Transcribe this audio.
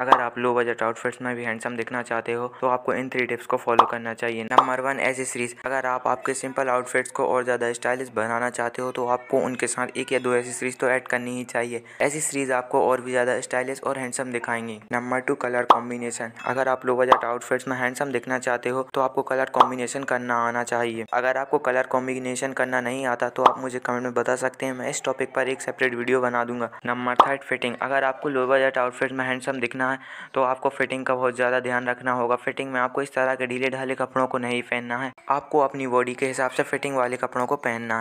अगर आप low budget outfits में भी हैंडसम दिखना चाहते हो तो आपको इन थ्री टिप्स को फॉलो करना चाहिए नंबर वन एसेसरीज अगर आप आपके सिंपल आउटफिट्स को और ज़्यादा स्टाइलिश बनाना चाहते हो तो आपको उनके साथ एक या दो एसेसरीज तो ऐड करनी ही चाहिए एसेसरीज आपको और भी ज़्यादा स्टाइलिश और हैंडसम दिखाएंगे नंबर टू कलर कॉम्बिनेशन अगर आप लो बजट आउटफिट्स में हैंडसम दिखना चाहते हो तो आपको कलर कॉम्बिनेशन करना आना चाहिए अगर आपको कलर कॉम्बिनेशन करना नहीं आता तो आप मुझे कमेंट में बता सकते हैं मैं इस टॉपिक पर एक सेपरेट वीडियो बना दूंगा नंबर थर्ड फिटिंग अगर आपको लो बजट आउटफिट में हैंडसम दिखना पहनना है तो आपको फिटिंग का बहुत ज़्यादा ध्यान रखना होगा फिटिंग में आपको इस तरह के ढीले ढाले कपड़ों को नहीं पहनना है आपको अपनी बॉडी के हिसाब से फिटिंग वाले कपड़ों को पहनना है